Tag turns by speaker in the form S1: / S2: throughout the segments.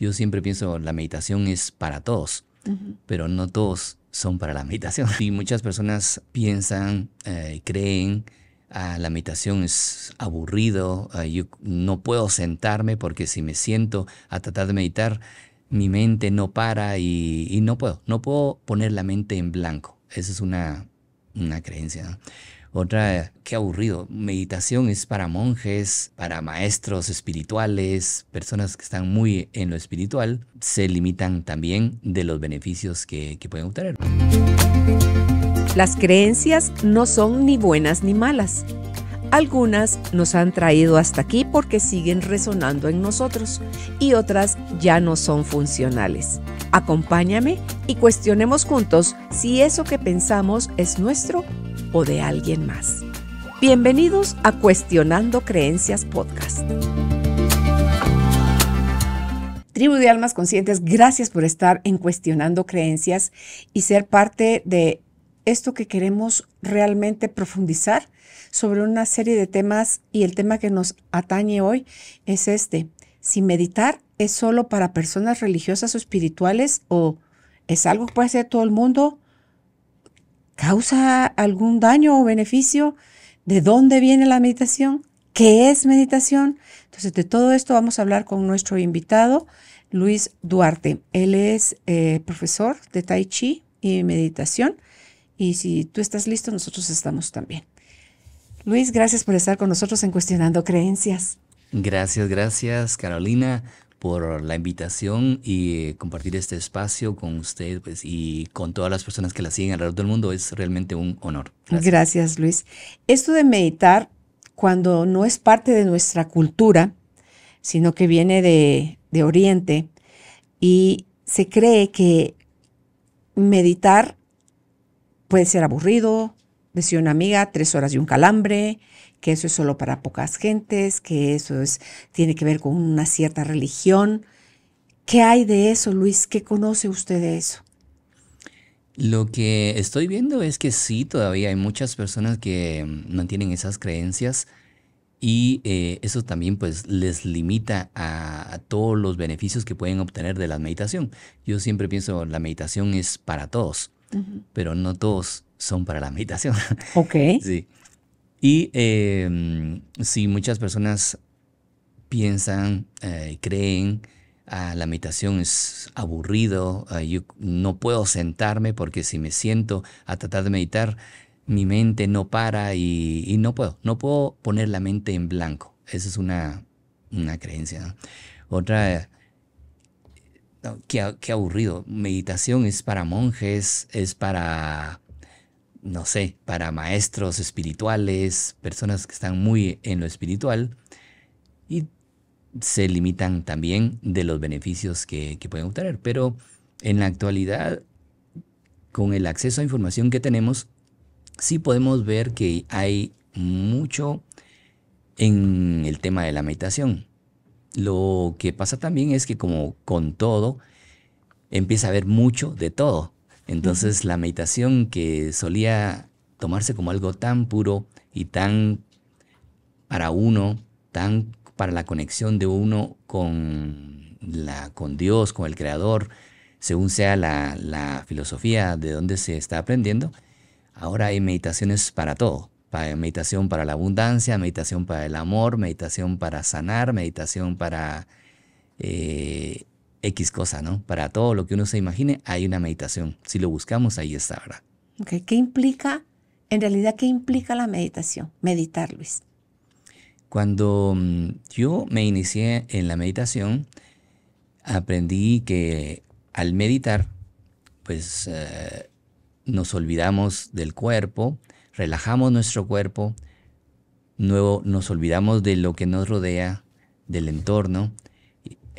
S1: Yo siempre pienso, la meditación es para todos, pero no todos son para la meditación. Y muchas personas piensan, eh, creen, ah, la meditación es aburrido, ah, yo no puedo sentarme porque si me siento a tratar de meditar, mi mente no para y, no puedo, no puedo poner la mente en blanco. Esa es una, una creencia. Otra, qué aburrido. Meditación es para monjes, para maestros espirituales, personas que están muy en lo espiritual. Se limitan también de los beneficios que, pueden obtener.
S2: Las creencias no son ni buenas ni malas. Algunas nos han traído hasta aquí porque siguen resonando en nosotros y otras ya no son funcionales. Acompáñame y cuestionemos juntos si eso que pensamos es nuestro o de alguien más. Bienvenidos a Cuestionando Creencias Podcast. Tribu de Almas Conscientes, gracias por estar en Cuestionando Creencias y ser parte de esto que queremos realmente profundizar sobre una serie de temas y el tema que nos atañe hoy es este. Si meditar es solo para personas religiosas o espirituales o es algo que puede hacer todo el mundo ¿Causa algún daño o beneficio? ¿De dónde viene la meditación? ¿Qué es meditación? Entonces, de todo esto vamos a hablar con nuestro invitado, Luis Duarte. Él es eh, profesor de Tai Chi y meditación. Y si tú estás listo, nosotros estamos también. Luis, gracias por estar con nosotros en Cuestionando Creencias.
S1: Gracias, gracias, Carolina por la invitación y eh, compartir este espacio con usted pues, y con todas las personas que la siguen alrededor del mundo. Es realmente un honor.
S2: Gracias, Luis. Esto de meditar cuando no es parte de nuestra cultura, sino que viene de, de Oriente y se cree que meditar puede ser aburrido, Decía una amiga, tres horas y un calambre, que eso es solo para pocas gentes, que eso es, tiene que ver con una cierta religión. ¿Qué hay de eso, Luis? ¿Qué conoce usted de eso?
S1: Lo que estoy viendo es que sí, todavía hay muchas personas que mm, mantienen esas creencias y eh, eso también pues les limita a, todos los beneficios que pueden obtener de la meditación. Yo siempre pienso, la meditación es para todos, pero no todos son para la meditación. Ok. Sí. Y em, si muchas personas piensan, eh, creen, ah, la meditación es aburrido, ah, yo no puedo sentarme porque si me siento a tratar de meditar, mi mente no para y, no puedo, no puedo poner la mente en blanco. Esa es una, una creencia. Otra, no, qué aburrido, meditación es para monjes, es para no sé, para maestros espirituales, personas que están muy en lo espiritual y se limitan también de los beneficios que, que pueden obtener. Pero en la actualidad, con el acceso a información que tenemos, sí podemos ver que hay mucho en el tema de la meditación. Lo que pasa también es que como con todo, empieza a haber mucho de todo. Entonces la meditación que solía tomarse como algo tan puro y tan para uno, tan para la conexión de uno con, la, con Dios, con el Creador, según sea la, filosofía de donde se está aprendiendo, ahora hay meditaciones para todo. meditación para la abundancia, meditación para el amor, meditación para sanar, meditación para eh, X cosa, ¿no? Para todo lo que uno se imagine hay una meditación. Si lo buscamos, ahí está, ¿verdad?
S2: Okay. ¿Qué implica, en realidad, qué implica la meditación? Meditar, Luis.
S1: Cuando mm, yo me inicié en la meditación, aprendí que al meditar, pues eh, nos olvidamos del cuerpo, relajamos nuestro cuerpo, luego nos olvidamos de lo que nos rodea, del entorno,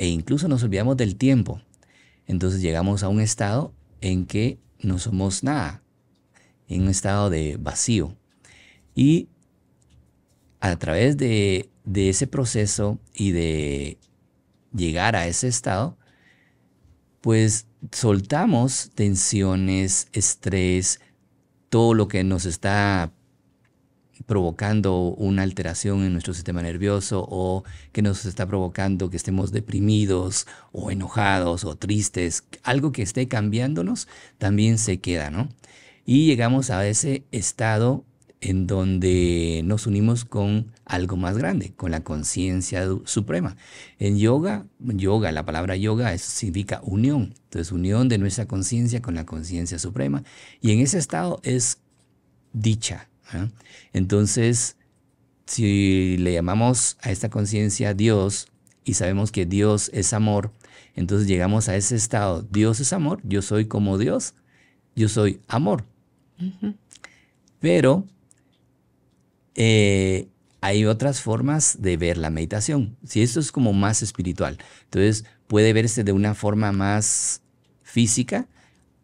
S1: e incluso nos olvidamos del tiempo. Entonces llegamos a un estado en que no somos nada, en un estado de vacío. Y a través de, ese proceso y de llegar a ese estado, pues soltamos tensiones, estrés, todo lo que nos está provocando una alteración en nuestro sistema nervioso o que nos está provocando que estemos deprimidos o enojados o tristes, algo que esté cambiándonos, también se queda, ¿no? Y llegamos a ese estado en donde nos unimos con algo más grande, con la conciencia suprema. En yoga, yoga, la palabra yoga significa unión, entonces unión de nuestra conciencia con la conciencia suprema. Y en ese estado es dicha, ¿Ah? Entonces, si le llamamos a esta conciencia Dios y sabemos que Dios es amor, entonces llegamos a ese estado, Dios es amor, yo soy como Dios, yo soy amor. Pero eh, hay otras formas de ver la meditación. Si esto es como más espiritual, entonces puede verse de una forma más física,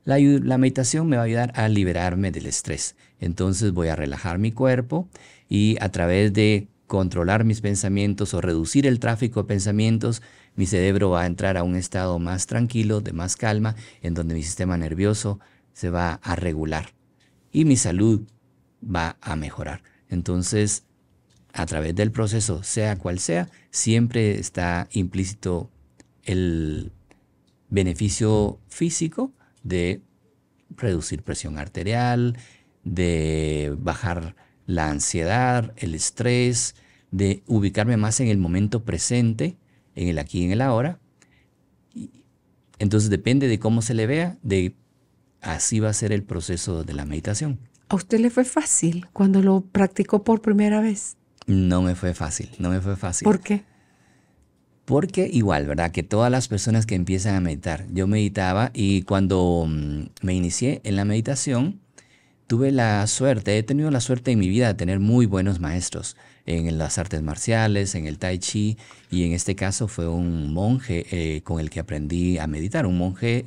S1: la, meditación me va a ayudar a liberarme del estrés. Entonces voy a relajar mi cuerpo y a través de controlar mis pensamientos o reducir el tráfico de pensamientos, mi cerebro va a entrar a un estado más tranquilo, de más calma, en donde mi sistema nervioso se va a regular y mi salud va a mejorar. Entonces, a través del proceso, sea cual sea, siempre está implícito el beneficio físico de reducir presión arterial, de bajar la ansiedad, el estrés, de ubicarme más en el momento presente, en el aquí y en el ahora. Entonces depende de cómo se le vea, de así va a ser el proceso de la meditación.
S2: ¿A usted le fue fácil cuando lo practicó por primera vez?
S1: No me fue fácil, no me fue fácil. ¿Por qué? Porque igual, ¿verdad? Que todas las personas que empiezan a meditar, yo meditaba y cuando mm, me inicié en la meditación, tuve la suerte, he tenido la suerte en mi vida de tener muy buenos maestros en las artes marciales, en el tai chi y en este caso fue un monje eh, con el que aprendí a meditar, un monje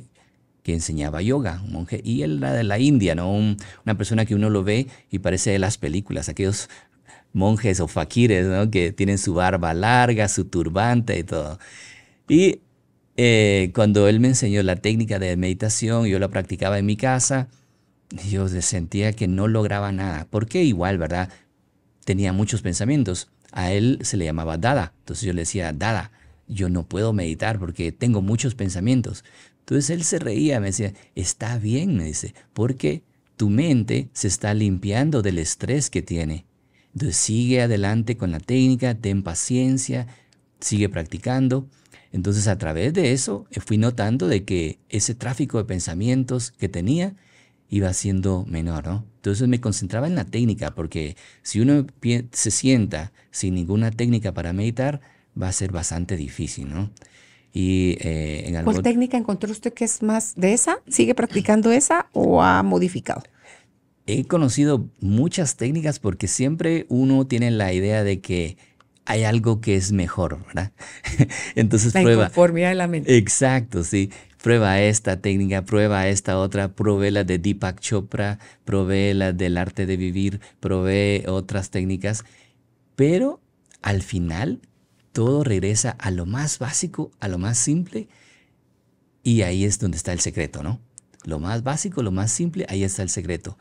S1: que enseñaba yoga, un monje, y él era de la India, ¿no? una persona que uno lo ve y parece de las películas, aquellos monjes o faquires, ¿no? Que tienen su barba larga, su turbante y todo. Y eh, cuando él me enseñó la técnica de meditación, yo la practicaba en mi casa, yo sentía que no lograba nada. Porque igual, ¿verdad? Tenía muchos pensamientos. A él se le llamaba Dada. Entonces yo le decía, Dada, yo no puedo meditar porque tengo muchos pensamientos. Entonces él se reía, me decía, está bien, me dice, porque tu mente se está limpiando del estrés que tiene. Entonces sigue adelante con la técnica, ten paciencia, sigue practicando. Entonces a través de eso eh, fui notando de que ese tráfico de pensamientos que tenía iba siendo menor, ¿no? Entonces me concentraba en la técnica, porque si uno se sienta sin ninguna técnica para meditar, va a ser bastante difícil, ¿no? Y, eh, en ¿Cuál
S2: técnica encontró usted que es más de esa? ¿Sigue practicando esa o ha modificado?
S1: he conocido muchas técnicas porque siempre uno tiene la idea de que hay algo que es mejor, ¿verdad? Entonces prueba. conformidad de la mente. Exacto, sí. Prueba esta técnica, prueba esta otra, probé la de Deepak Chopra, probé la del arte de vivir, probé otras técnicas, pero al final todo regresa a lo más básico, a lo más simple, y ahí es donde está el secreto, ¿no? lo más básico, lo más simple, ahí está el secreto.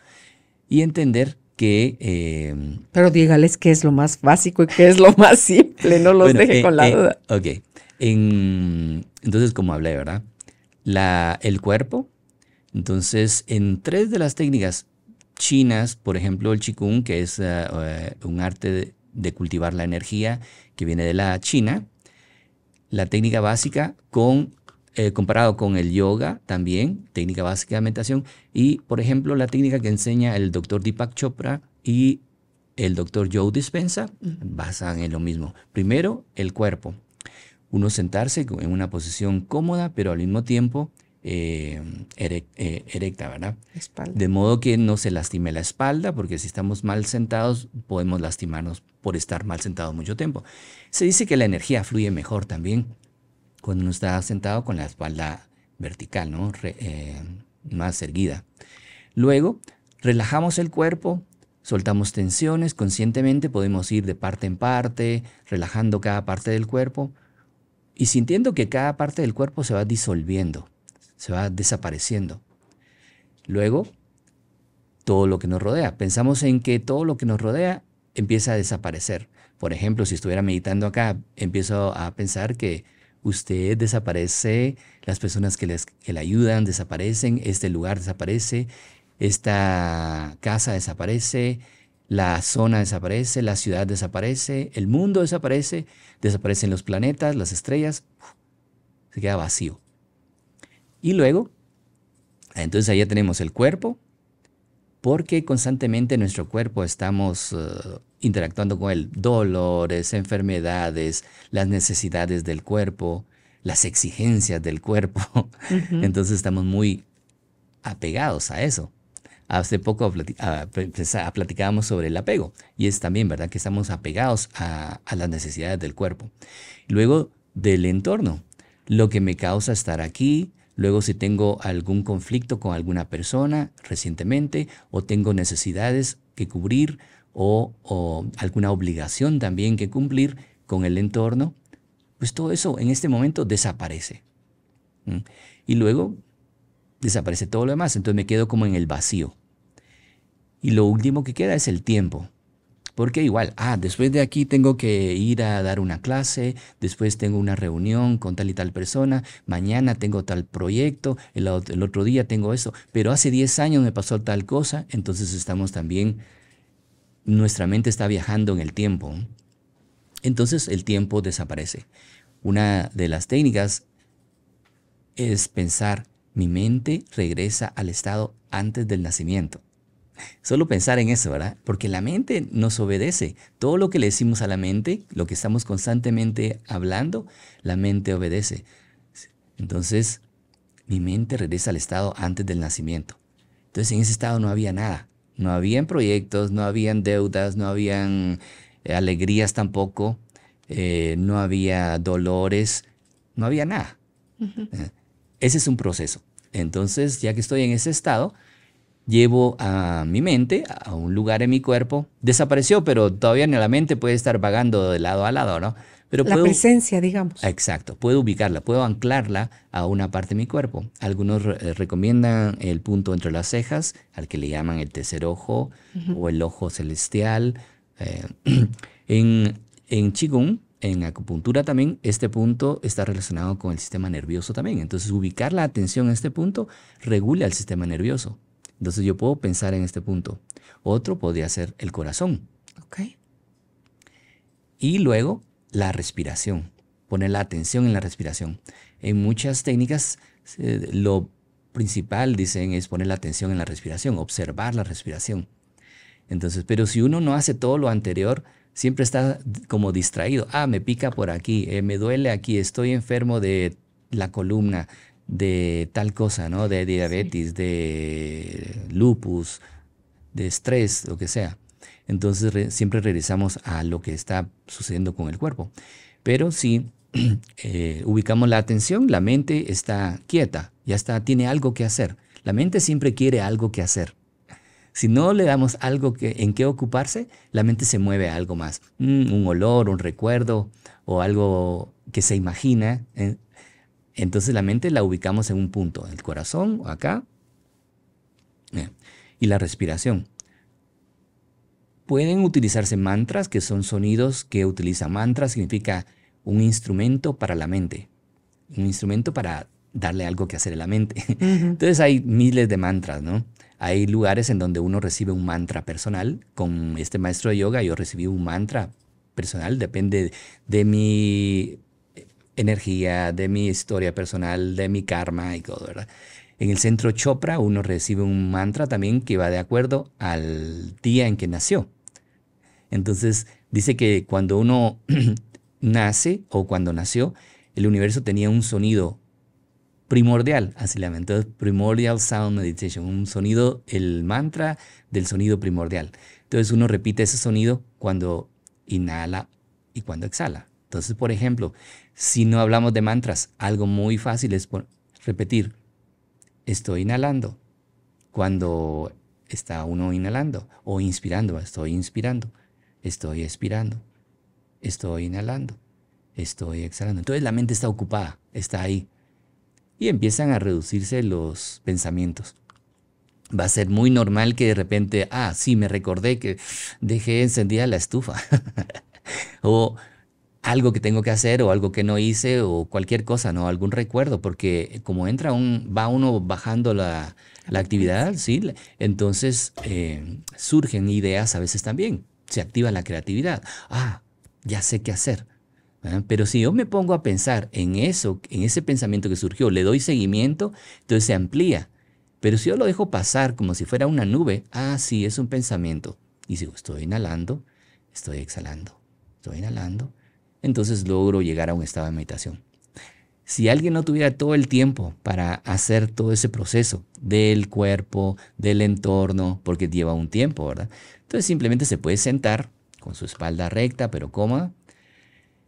S1: Y entender que... Eh,
S2: Pero dígales qué es lo más básico y qué es lo más simple, no los deje eh, con la eh, duda.
S1: Ok, entonces como hablé, ¿verdad? La, el cuerpo, entonces en tres de las técnicas chinas, por ejemplo el Qigong, que es un arte de cultivar la energía que viene de la China, la técnica básica con eh, comparado con el yoga también, técnica básica de meditación, y por ejemplo la técnica que enseña el doctor Deepak Chopra y el doctor Joe Dispensa, basan en lo mismo. Primero, el cuerpo. Uno sentarse en una posición cómoda, pero al mismo tiempo eh, eh, erecta, ¿verdad? De modo que no se lastime la espalda, porque si estamos mal sentados podemos lastimarnos por estar mal sentados mucho tiempo. Se dice que la energía fluye mejor también cuando uno está sentado con la espalda vertical, ¿no? Eh, más erguida. Luego, relajamos el cuerpo, soltamos tensiones, conscientemente podemos ir de parte en parte, relajando cada parte del cuerpo y sintiendo que cada parte del cuerpo se va disolviendo, se va desapareciendo. Luego, todo lo que nos rodea. Pensamos en que todo lo que nos rodea empieza a desaparecer. Por ejemplo, si estuviera meditando acá, empiezo a pensar que usted desaparece, las personas que, les, le ayudan desaparecen, este lugar desaparece, esta casa desaparece, la zona desaparece, la ciudad desaparece, el mundo desaparece, desaparecen los planetas, las estrellas, se queda vacío. Y luego, entonces allá tenemos el cuerpo, porque constantemente nuestro cuerpo estamos eh, interactuando con el dolores, enfermedades, las necesidades del cuerpo, las exigencias del cuerpo. Entonces estamos muy apegados a eso. Hace poco ah, platicábamos sobre el apego y es también, ¿verdad?, que estamos apegados a, a las necesidades del cuerpo. Luego, del entorno, lo que me causa estar aquí, Luego si tengo algún conflicto con alguna persona recientemente o tengo necesidades que cubrir o, alguna obligación también que cumplir con el entorno, pues todo eso en este momento desaparece. Y luego desaparece todo lo demás, entonces me quedo como en el vacío. Y lo último que queda es el tiempo. Porque igual, ah, después de aquí tengo que ir a dar una clase, después tengo una reunión con tal y tal persona, mañana tengo tal proyecto, el, otro día tengo eso, pero hace 10 años me pasó tal cosa, entonces estamos también nuestra mente está viajando en el tiempo, entonces el tiempo desaparece. Una de las técnicas es pensar, mi mente regresa al estado antes del nacimiento. Solo pensar en eso, ¿verdad? Porque la mente nos obedece. Todo lo que le decimos a la mente, lo que estamos constantemente hablando, la mente obedece. Entonces, mi mente regresa al estado antes del nacimiento. Entonces, en ese estado no había nada no habían proyectos, no habían deudas, no habían eh, alegrías tampoco, eh, no había dolores, no había nada. Eh, ese es un proceso. Entonces, ya que estoy en ese estado, llevo a mi mente, a un lugar en mi cuerpo. Desapareció, pero todavía en la mente puede estar vagando de lado a lado, ¿no? Pero la presencia, digamos. Exacto, puedo ubicarla, puedo anclarla a una parte de mi cuerpo. Algunos eh, recomiendan el punto entre las cejas, al que le llaman el tercer ojo o el ojo celestial. Eh, en, en Qigong, en acupuntura también, este punto está relacionado con el sistema nervioso también. Entonces, ubicar la atención en este punto regula el sistema nervioso. Entonces yo puedo pensar en este punto. Otro podría ser el corazón. Okay. Y luego la respiración, poner la atención en la respiración. En muchas técnicas eh, lo principal, dicen, es poner la atención en la respiración, observar la respiración. Entonces, pero si uno no hace todo lo anterior, siempre está como distraído. Ah, me pica por aquí, eh, me duele aquí, estoy enfermo de la columna, de tal cosa, ¿no? De diabetes, de lupus, de estrés, lo que sea. Entonces siempre regresamos a lo que está sucediendo con el cuerpo. Pero si eh, ubicamos la atención, la mente está quieta, ya está, tiene algo que hacer. La mente siempre quiere algo que hacer. Si no le damos algo que, en qué ocuparse, la mente se mueve a algo más. Mm, un olor, un recuerdo o algo que se imagina. ¿eh? Entonces la mente la ubicamos en un punto, el corazón, acá, eh, y la respiración. Pueden utilizarse mantras, que son sonidos que utiliza mantra, significa un instrumento para la mente, un instrumento para darle algo que hacer a la mente. Entonces hay miles de mantras, ¿no? Hay lugares en donde uno recibe un mantra personal. Con este maestro de yoga yo recibí un mantra personal, depende de mi energía, de mi historia personal, de mi karma y todo, ¿verdad? En el centro Chopra uno recibe un mantra también que va de acuerdo al día en que nació. Entonces dice que cuando uno nace o cuando nació, el universo tenía un sonido primordial, así llaman. entonces primordial sound meditation, un sonido, el mantra del sonido primordial. Entonces uno repite ese sonido cuando inhala y cuando exhala. Entonces, por ejemplo, si no hablamos de mantras, algo muy fácil es repetir, estoy inhalando. Cuando está uno inhalando o inspirando, estoy inspirando, estoy expirando, estoy inhalando, estoy exhalando. Entonces la mente está ocupada, está ahí. Y empiezan a reducirse los pensamientos. Va a ser muy normal que de repente, ah, sí, me recordé que dejé encendida la estufa. o algo que tengo que hacer o algo que no hice o cualquier cosa, ¿no? Algún recuerdo, porque como entra un, va uno bajando la, actividad, ¿sí? Entonces eh, surgen ideas a veces también, se activa la creatividad. Ah, ya sé qué hacer. Pero si yo me pongo a pensar en eso, en ese pensamiento que surgió, le doy seguimiento, entonces se amplía. Pero si yo lo dejo pasar como si fuera una nube, ah, sí, es un pensamiento. Y si estoy inhalando, estoy exhalando, estoy inhalando, entonces logro llegar a un estado de meditación. Si alguien no tuviera todo el tiempo para hacer todo ese proceso del cuerpo, del entorno, porque lleva un tiempo, ¿verdad? Entonces simplemente se puede sentar con su espalda recta pero coma,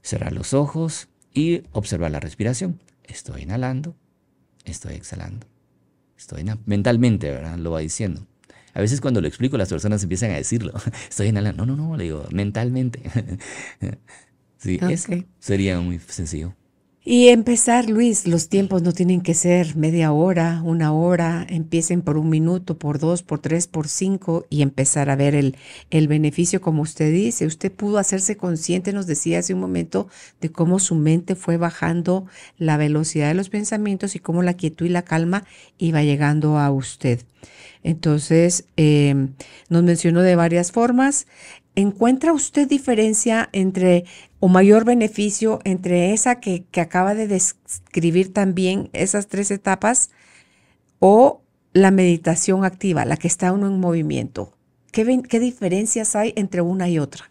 S1: cerrar los ojos y observar la respiración. Estoy inhalando, estoy exhalando, estoy mentalmente, ¿verdad? Lo va diciendo. A veces cuando lo explico las personas empiezan a decirlo, estoy inhalando, no, no, no, le digo mentalmente. Sí, sería muy sencillo.
S2: Y empezar, Luis, los tiempos no tienen que ser media hora, una hora, empiecen por un minuto, por dos, por tres, por cinco y empezar a ver el, el beneficio, como usted dice. Usted pudo hacerse consciente, nos decía hace un momento, de cómo su mente fue bajando la velocidad de los pensamientos y cómo la quietud y la calma iba llegando a usted. Entonces, em, nos mencionó de varias formas. ¿Encuentra usted diferencia entre o mayor beneficio entre esa que, acaba de describir también esas tres etapas o la meditación activa, la que está uno en movimiento? ¿Qué, qué diferencias hay entre una y otra?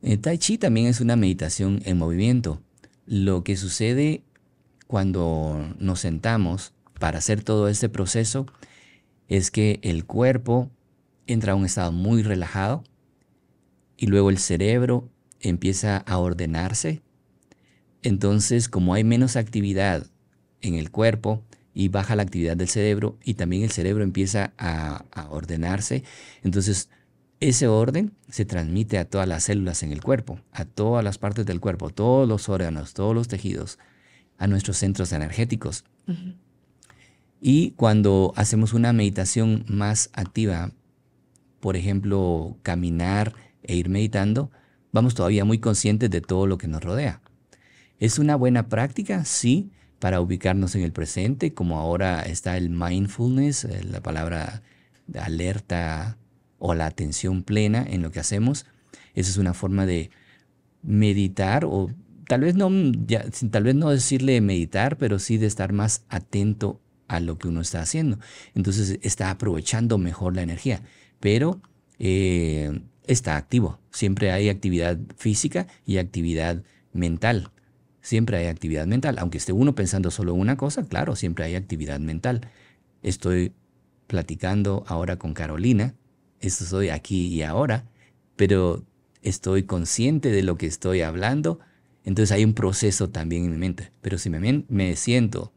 S2: El eh, tai Chi también
S1: es una meditación en movimiento. Lo que sucede cuando nos sentamos para hacer todo este proceso es que el cuerpo entra a un estado muy relajado y luego el cerebro empieza a ordenarse, entonces como hay menos actividad en el cuerpo y baja la actividad del cerebro y también el cerebro empieza a, ordenarse, entonces ese orden se transmite a todas las células en el cuerpo, a todas las partes del cuerpo, todos los órganos, todos los tejidos, a nuestros centros energéticos. Y cuando hacemos una meditación más activa, por ejemplo, caminar e ir meditando, vamos todavía muy conscientes de todo lo que nos rodea. ¿Es una buena práctica? Sí, para ubicarnos en el presente, como ahora está el mindfulness, eh, la palabra de alerta o la atención plena en lo que hacemos. Esa es una forma de meditar o tal vez no, tal vez no decirle meditar, pero sí de estar más atento a lo que uno está haciendo. Entonces está aprovechando mejor la energía, pero eh, está activo. Siempre hay actividad física y actividad mental. Siempre hay actividad mental. Aunque esté uno pensando solo una cosa, claro, siempre hay actividad mental. Estoy platicando ahora con Carolina. Esto soy aquí y ahora. Pero estoy consciente de lo que estoy hablando. Entonces hay un proceso también en mi mente. Pero si me, me siento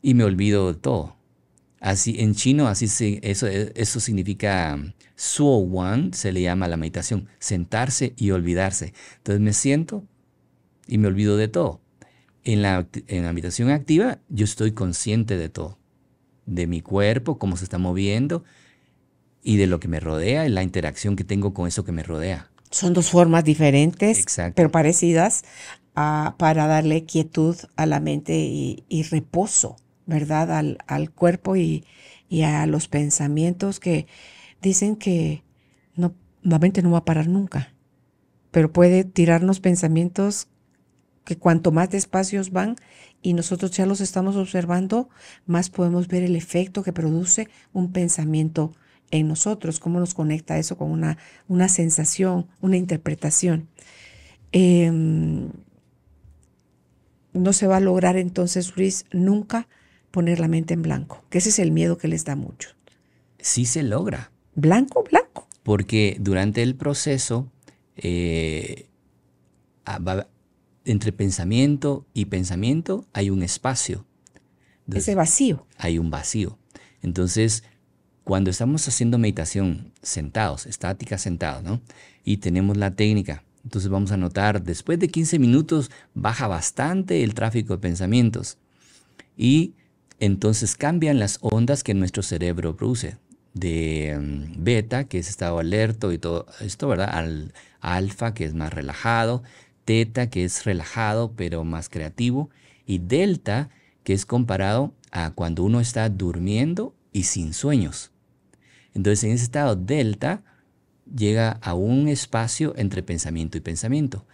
S1: y me olvido de todo, Así en chino, así eso, eh, eso significa um, suo wan, se le llama la meditación, sentarse y olvidarse. Entonces me siento y me olvido de todo. En la, en meditación activa yo estoy consciente de todo, de mi cuerpo, cómo se está moviendo y de lo que me rodea y la interacción que tengo con eso que me rodea.
S2: Son dos formas diferentes, pero parecidas, ah, para darle quietud a la mente y reposo ¿verdad? Al, cuerpo y, a los pensamientos que dicen que no, no va a parar nunca, pero puede tirarnos pensamientos que cuanto más despacios van y nosotros ya los estamos observando, más podemos ver el efecto que produce un pensamiento en nosotros, cómo nos conecta eso con una, una sensación, una interpretación. Em, no se va a lograr entonces, Luis, nunca poner la mente en blanco, que ese es el miedo que les da mucho.
S1: Sí se logra. Blanco, blanco. Porque durante el proceso, eh, ah, entre pensamiento y pensamiento hay un espacio. ese vacío. Hay un vacío. Entonces, cuando estamos haciendo meditación sentados, estática sentados, ¿no? Y tenemos la técnica. Entonces vamos a notar, después de 15 minutos baja bastante el tráfico de pensamientos. Y entonces cambian las ondas que nuestro cerebro produce, de mm, beta, que es estado alerto y todo esto, ¿verdad? Al alfa, que es más relajado, teta, que es relajado pero más creativo, y delta, que es comparado a cuando uno está durmiendo y sin sueños. Entonces, en ese estado delta, llega a un espacio entre pensamiento y pensamiento.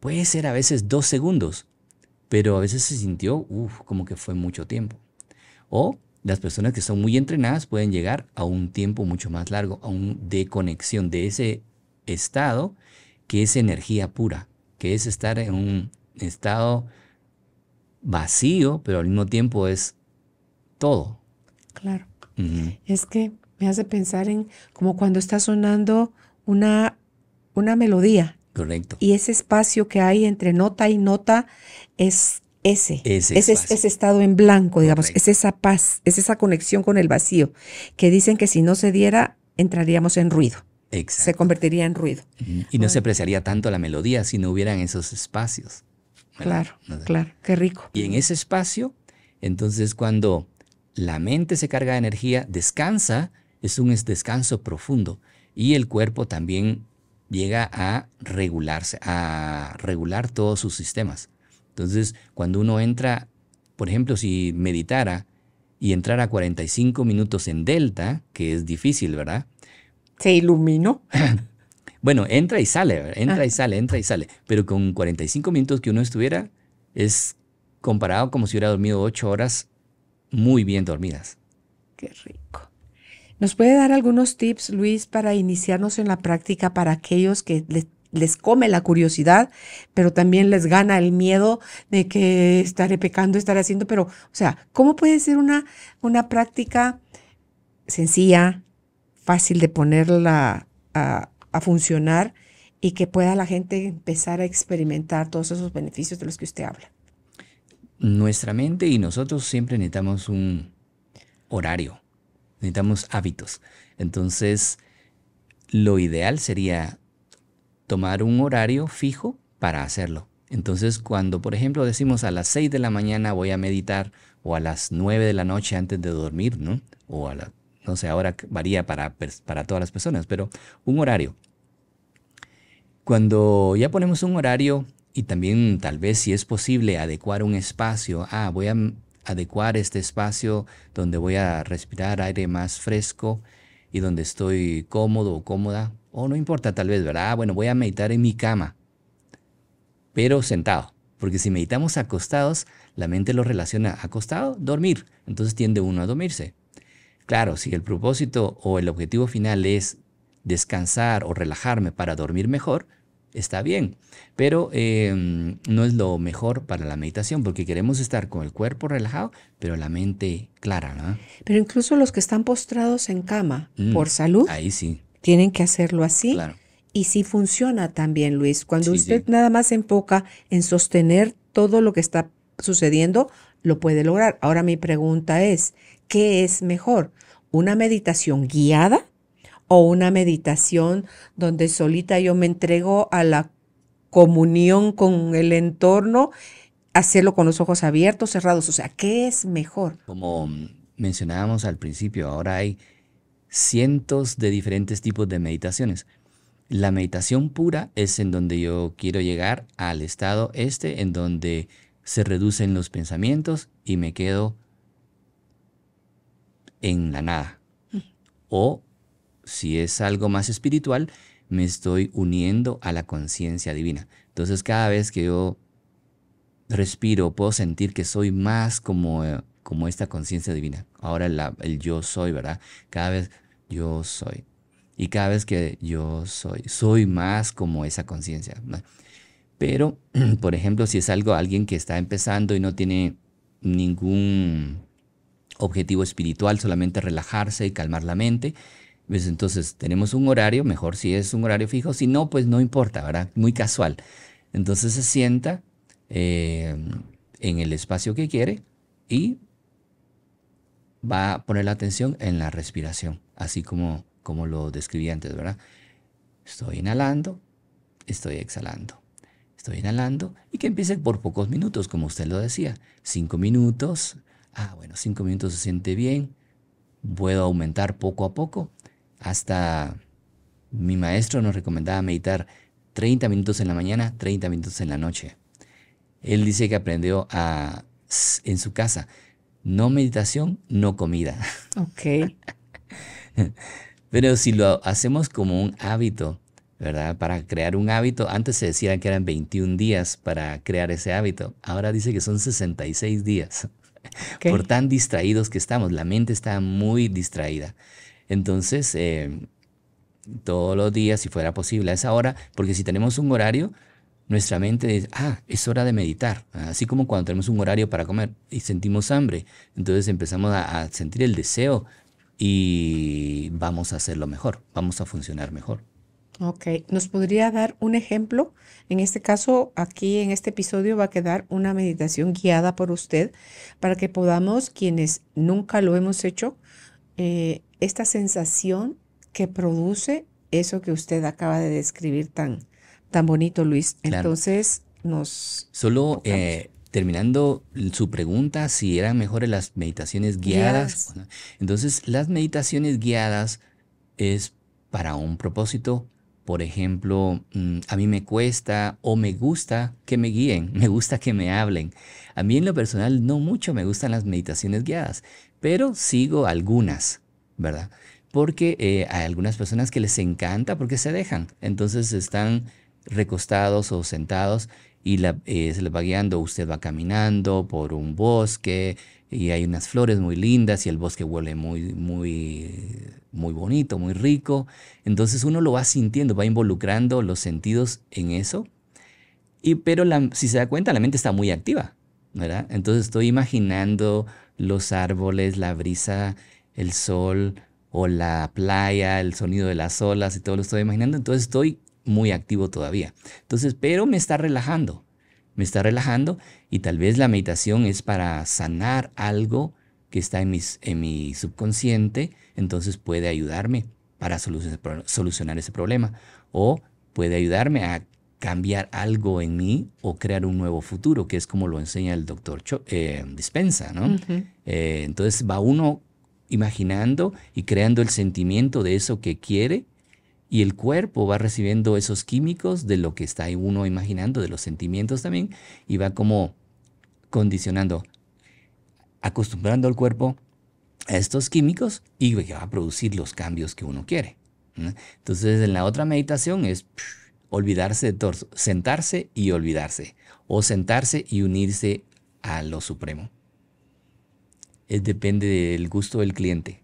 S1: Puede ser a veces dos segundos, pero a veces se sintió como que fue mucho tiempo. O las personas que son muy entrenadas pueden llegar a un tiempo mucho más largo, a un de conexión de ese estado que es energía pura, que es estar en un estado vacío, pero al mismo tiempo es todo.
S2: Claro. Es que me hace pensar en como cuando está sonando una, una melodía Correcto. Y ese espacio que hay entre nota y nota es ese, ese, estado en blanco, digamos, es esa paz, es esa conexión con el vacío, que dicen que si no se diera, entraríamos en ruido. Exacto. Se convertiría en ruido.
S1: Y no se apreciaría tanto la melodía si no hubieran esos espacios.
S2: Claro, claro, qué rico.
S1: Y en ese espacio, entonces cuando la mente se carga de energía, descansa, es un descanso profundo y el cuerpo también llega a regularse, a regular todos sus sistemas. Entonces, cuando uno entra, por ejemplo, si meditara y entrara 45 minutos en delta, que es difícil, ¿verdad? Se iluminó. bueno, entra y sale, entra y ah. sale, entra y sale. Pero con 45 minutos que uno estuviera, es comparado como si hubiera dormido 8 horas muy bien dormidas.
S2: Qué rico. ¿Nos puede dar algunos tips, Luis, para iniciarnos en la práctica para aquellos que les, come la curiosidad, pero también les gana el miedo de que estaré pecando, estaré haciendo, pero, o sea, ¿cómo puede ser una, una práctica sencilla, fácil de ponerla a funcionar y que pueda la gente empezar a experimentar todos esos beneficios de los que usted habla?
S1: Nuestra mente y nosotros siempre necesitamos un horario necesitamos hábitos. Entonces, lo ideal sería tomar un horario fijo para hacerlo. Entonces, cuando por ejemplo decimos a las 6 de la mañana voy a meditar o a las 9 de la noche antes de dormir, ¿no? O a la, no sé, ahora varía para, para todas las personas, pero un horario. Cuando ya ponemos un horario y también tal vez si es posible adecuar un espacio, ah, voy a adecuar este espacio donde voy a respirar aire más fresco y donde estoy cómodo o cómoda. O no importa, tal vez, ¿verdad? Ah, bueno, voy a meditar en mi cama, pero sentado. Porque si meditamos acostados, la mente lo relaciona acostado, dormir. Entonces tiende uno a dormirse. Claro, si el propósito o el objetivo final es descansar o relajarme para dormir mejor, está bien, pero em, no es lo mejor para la meditación porque queremos estar
S2: con el cuerpo relajado, pero la mente clara. ¿no? Pero incluso los que están postrados en cama mm, por salud, ahí sí. tienen que hacerlo así. Y sí funciona también, Luis. Cuando usted nada más se enfoca en sostener todo lo que está sucediendo, lo puede lograr. Ahora mi pregunta es, ¿qué es mejor? ¿Una meditación guiada o una meditación donde solita yo me entrego a la comunión con el entorno, hacerlo con los ojos abiertos, cerrados. O sea, ¿qué es mejor?
S1: Como mencionábamos al principio, ahora hay cientos de diferentes tipos de meditaciones. La meditación pura es en donde yo quiero llegar al estado este, en donde se reducen los pensamientos y me quedo en la nada. Mm. O si es algo más espiritual, me estoy uniendo a la conciencia divina. Entonces cada vez que yo respiro, puedo sentir que soy más como, eh, como esta conciencia divina. Ahora el yo soy, ¿verdad? Cada vez yo soy. Y cada vez que yo soy, soy más como esa conciencia. Pero, por ejemplo, si es algo alguien que está empezando y no tiene ningún objetivo espiritual, solamente relajarse y calmar la mente, pues entonces tenemos un horario, mejor si es un horario fijo, si no, pues no importa, ¿verdad? Muy casual. Entonces se sienta eh, en el espacio que quiere y va a poner la atención en la respiración, así como, como lo describí antes, ¿verdad? Estoy inhalando, estoy exhalando. Estoy inhalando y que empiece por pocos minutos, como usted lo decía. Cinco minutos. Ah, bueno, cinco minutos se siente bien. Puedo aumentar poco a poco. Hasta mi maestro nos recomendaba meditar 30 minutos en la mañana, 30 minutos en la noche. Él dice que aprendió a, en su casa, no meditación, no comida.
S2: Ok.
S1: Pero si lo hacemos como un hábito, ¿verdad? Para crear un hábito, antes se decía que eran 21 días para crear ese hábito, ahora dice que son 66 días. Por tan distraídos que estamos, la mente está muy distraída. Entonces, eh, todos los días, si fuera posible, a esa hora, porque si tenemos un horario, nuestra mente dice, ah, es hora de meditar. Así como cuando tenemos un horario para comer y sentimos hambre, entonces empezamos a, sentir el deseo y vamos a hacerlo mejor, vamos a funcionar mejor.
S2: Ok, ¿nos podría dar un ejemplo? En este caso, aquí en este episodio va a quedar una meditación guiada por usted para que podamos, quienes nunca lo hemos hecho, eh, esta sensación que produce eso que usted acaba de describir tan, tan bonito, Luis. Entonces, nos...
S1: Solo eh, terminando su pregunta, si eran mejores las meditaciones guiadas. Entonces, las meditaciones guiadas es para un propósito. Por ejemplo, mm, a mí me cuesta o me gusta que me guíen, me gusta que me hablen. A mí en lo personal no mucho me gustan las meditaciones guiadas, pero sigo algunas. ¿verdad? Porque eh, hay algunas personas que les encanta porque se dejan, entonces están recostados o sentados y eh, se les va guiando, usted va caminando por un bosque y hay unas flores muy lindas y el bosque huele muy, muy, muy bonito, muy rico. Entonces uno lo va sintiendo, va involucrando los sentidos en eso. Y, pero si se da cuenta, la mente está muy activa, ¿verdad? Entonces estoy imaginando los árboles, la brisa el sol o la playa, el sonido de las olas y todo lo estoy imaginando, entonces estoy muy activo todavía. Entonces, pero me está relajando, me está relajando y tal vez la meditación es para sanar algo que está en, mis, en mi subconsciente, entonces puede ayudarme para solucionar ese problema o puede ayudarme a cambiar algo en mí o crear un nuevo futuro, que es como lo enseña el doctor eh, Dispensa, ¿no? Eh, entonces va uno imaginando y creando el sentimiento de eso que quiere y el cuerpo va recibiendo esos químicos de lo que está uno imaginando, de los sentimientos también, y va como condicionando, acostumbrando al cuerpo a estos químicos y va a producir los cambios que uno quiere. Entonces, en la otra meditación es olvidarse de torso, sentarse y olvidarse, o sentarse y unirse a lo supremo depende del gusto del cliente.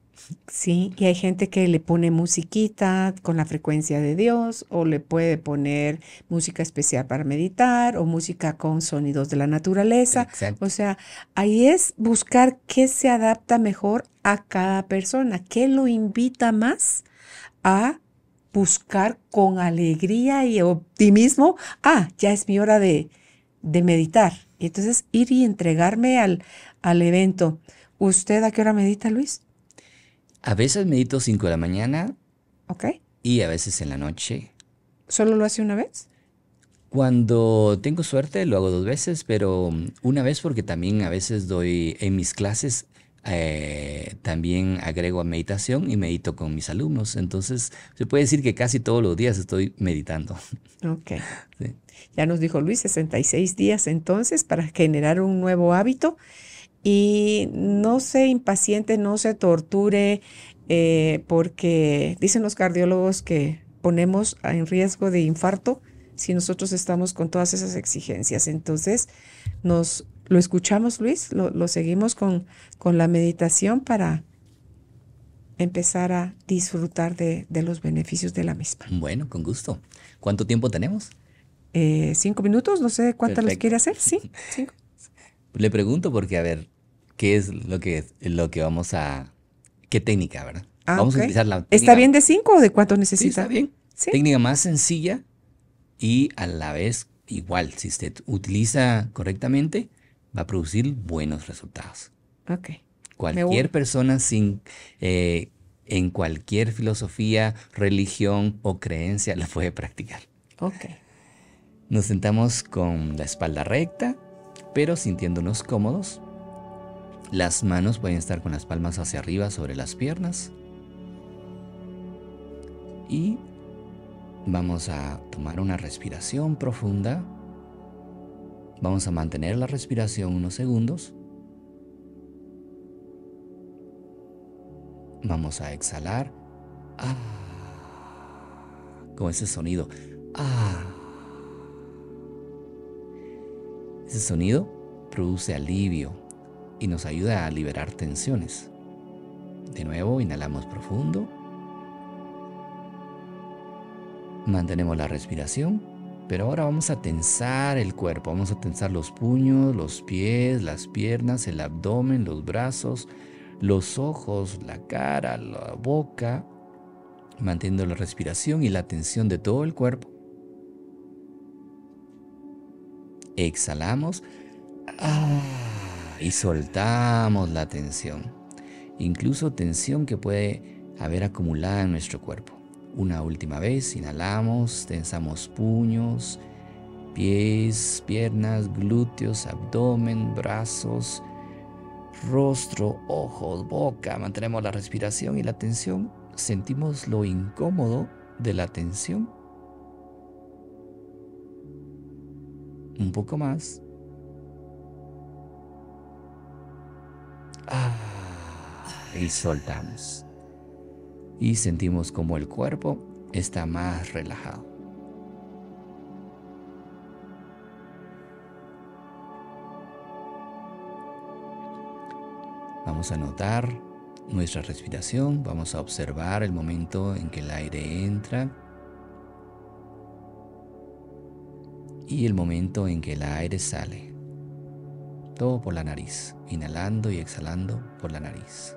S2: Sí, y hay gente que le pone musiquita con la frecuencia de Dios o le puede poner música especial para meditar o música con sonidos de la naturaleza. O sea, ahí es buscar qué se adapta mejor a cada persona, qué lo invita más a buscar con alegría y optimismo, ah, ya es mi hora de, meditar. Y entonces ir y entregarme al, al evento. ¿Usted a qué hora medita, Luis?
S1: A veces medito 5 de la mañana. Ok. Y a veces en la noche.
S2: ¿Solo lo hace una vez?
S1: Cuando tengo suerte lo hago dos veces, pero una vez porque también a veces doy en mis clases, eh, también agrego a meditación y medito con mis alumnos. Entonces se puede decir que casi todos los días estoy meditando.
S2: Ok. Ya nos dijo Luis, 66 días entonces para generar un nuevo hábito y no se impaciente, no se torture, eh, porque dicen los cardiólogos que ponemos en riesgo de infarto si nosotros estamos con todas esas exigencias. Entonces, nos lo escuchamos, Luis, lo, seguimos con, con, la meditación para empezar a disfrutar de, los beneficios de la misma.
S1: Bueno, con gusto. ¿Cuánto tiempo tenemos?
S2: Eh, cinco minutos, no sé cuántas los quiere hacer, sí, cinco.
S1: Le pregunto porque, a ver, ¿qué es lo que, lo que vamos a... ¿Qué técnica, verdad? Ah, vamos a utilizar la técnica. ¿Está bien
S2: de cinco o de cuatro necesita? está bien.
S1: ¿Sí? Técnica más sencilla y a la vez igual. Si usted utiliza correctamente, va a producir buenos resultados. Ok. Cualquier persona sin... Eh, en cualquier filosofía, religión o creencia la puede practicar. Ok. Nos sentamos con la espalda recta, pero sintiéndonos cómodos. Las manos pueden estar con las palmas hacia arriba sobre las piernas. Y vamos a tomar una respiración profunda. Vamos a mantener la respiración unos segundos. Vamos a exhalar. Ah, con ese sonido. Ah. Ese sonido produce alivio y nos ayuda a liberar tensiones. De nuevo, inhalamos profundo. Mantenemos la respiración, pero ahora vamos a tensar el cuerpo. Vamos a tensar los puños, los pies, las piernas, el abdomen, los brazos, los ojos, la cara, la boca, manteniendo la respiración y la tensión de todo el cuerpo. exhalamos ah, y soltamos la tensión, incluso tensión que puede haber acumulada en nuestro cuerpo. Una última vez, inhalamos, tensamos puños, pies, piernas, glúteos, abdomen, brazos, rostro, ojos, boca. Mantenemos la respiración y la tensión. Sentimos lo incómodo de la tensión Un poco más. Ah, y soltamos. Y sentimos como el cuerpo está más relajado. Vamos a notar nuestra respiración, vamos a observar el momento en que el aire entra y el momento en que el aire sale. Todo por la nariz, inhalando y exhalando por la nariz.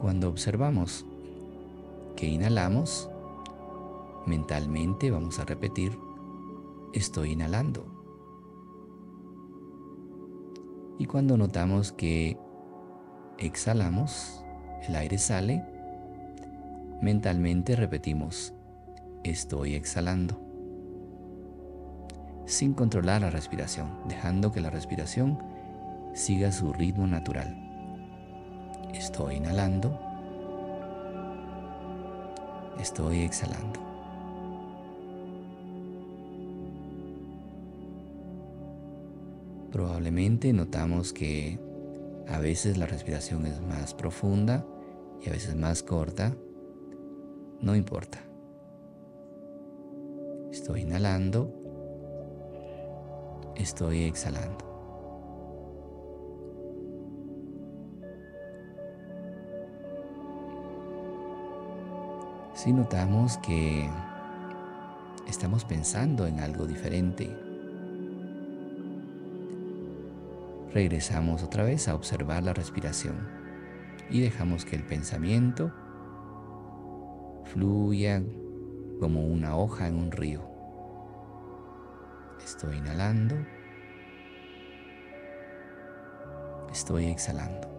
S1: Cuando observamos que inhalamos, mentalmente vamos a repetir estoy inhalando. Y cuando notamos que exhalamos, el aire sale, mentalmente repetimos, estoy exhalando. Sin controlar la respiración, dejando que la respiración siga su ritmo natural. Estoy inhalando. Estoy exhalando. Probablemente notamos que a veces la respiración es más profunda y a veces más corta. No importa. Estoy inhalando. Estoy exhalando. Si notamos que estamos pensando en algo diferente, regresamos otra vez a observar la respiración y dejamos que el pensamiento fluya como una hoja en un río. Estoy inhalando. Estoy exhalando.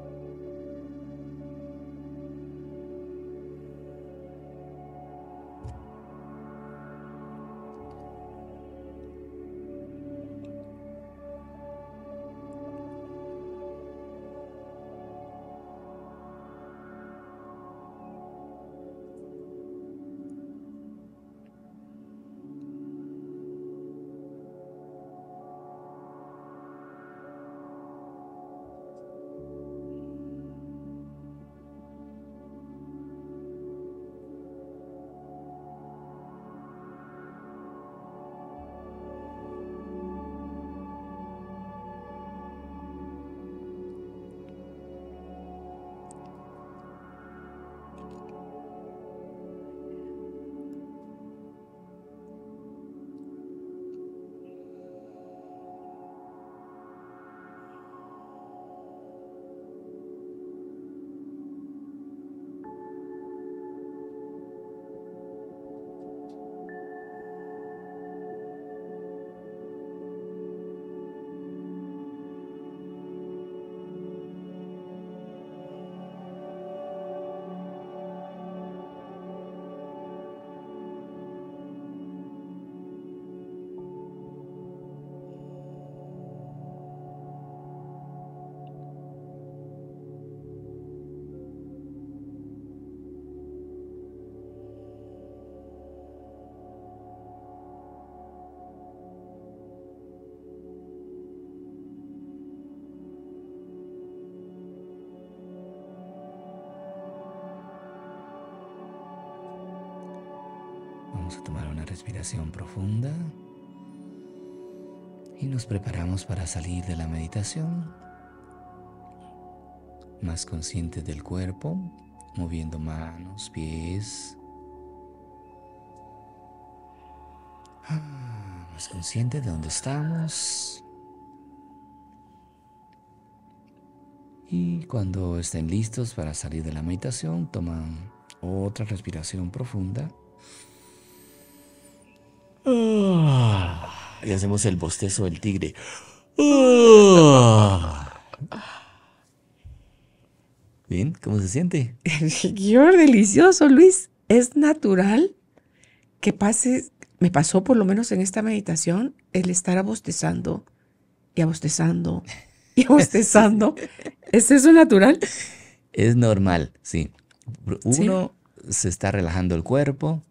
S1: Vamos a tomar una respiración profunda y nos preparamos para salir de la meditación, más consciente del cuerpo, moviendo manos, pies. Ah, más consciente de dónde estamos. Y cuando estén listos para salir de la meditación, toman otra respiración profunda.
S2: Ah,
S1: y hacemos el bostezo del tigre. Ah. Bien, ¿cómo se siente?
S2: El delicioso, Luis. Es natural que pase, me pasó por lo menos en esta meditación, el estar abostezando y abostezando y abostezando. ¿Es eso natural?
S1: Es normal, sí. Uno, se está relajando el cuerpo.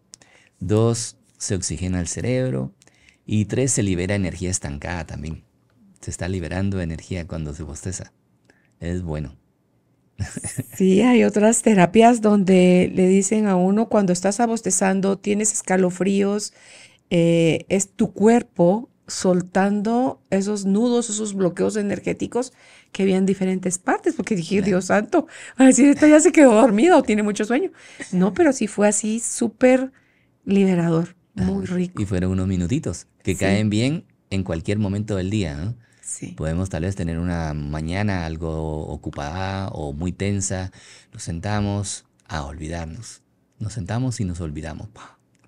S1: Dos, se oxigena el cerebro y tres, se libera energía estancada también. Se está liberando energía cuando se bosteza. Es bueno.
S2: Sí, hay otras terapias donde le dicen a uno cuando estás abostezando, tienes escalofríos, eh, es tu cuerpo soltando esos nudos, esos bloqueos energéticos que había diferentes partes, porque dije, Dios santo, así esta ya se quedó dormido, o tiene mucho sueño. No, pero sí fue así súper liberador. Muy rico.
S1: Y fueron unos minutitos que caen bien en cualquier momento del día. Sí. Podemos tal vez tener una mañana algo ocupada o muy tensa. Nos sentamos a olvidarnos. Nos sentamos y nos olvidamos.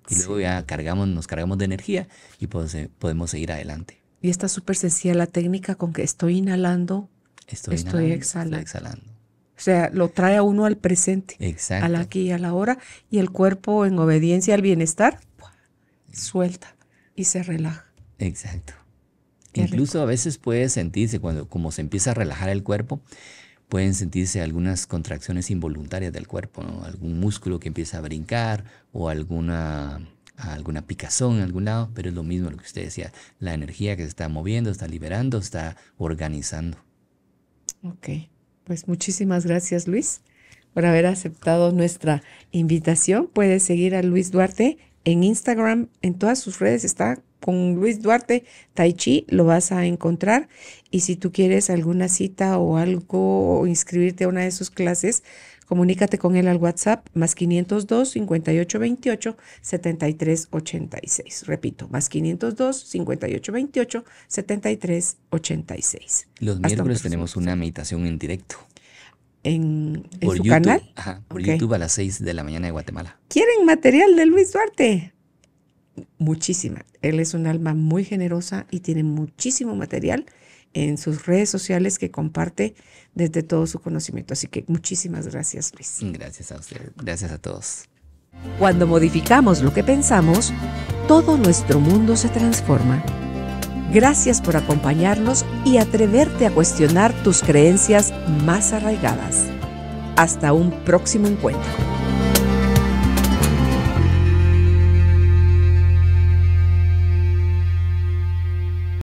S1: Y luego ya cargamos, nos cargamos de energía y pues, eh, podemos seguir adelante.
S2: Y está súper sencilla la técnica con que estoy inhalando,
S1: estoy,
S2: exhalando. O sea, lo trae a uno al presente, Exacto. al aquí y a la hora, y el cuerpo en obediencia al bienestar suelta y se relaja.
S1: Exacto. Incluso a veces puede sentirse, cuando como se empieza a relajar el cuerpo, pueden sentirse algunas contracciones involuntarias del cuerpo, algún músculo que empieza a brincar o alguna, alguna picazón en algún lado, pero es lo mismo lo que usted decía, la energía que se está moviendo, está liberando, está organizando.
S2: Ok, pues muchísimas gracias Luis por haber aceptado nuestra invitación. Puedes seguir a Luis Duarte en Instagram, en todas sus redes está con Luis Duarte Tai Chi, lo vas a encontrar. Y si tú quieres alguna cita o algo, o inscribirte a una de sus clases, comunícate con él al WhatsApp más 502 5828 7386. Repito, más 502 5828 7386. Los miércoles
S1: tenemos una meditación en directo
S2: en, su canal.
S1: por YouTube a las 6 de la mañana de Guatemala.
S2: ¿Quieren material de Luis Duarte? Muchísima. Él es un alma muy generosa y tiene muchísimo material en sus redes sociales que comparte desde todo su conocimiento. Así que muchísimas gracias, Luis.
S1: Gracias a usted. Gracias a todos.
S2: Cuando modificamos lo que pensamos, todo nuestro mundo se transforma. Gracias por acompañarnos y atreverte a cuestionar tus creencias más arraigadas. Hasta un próximo encuentro.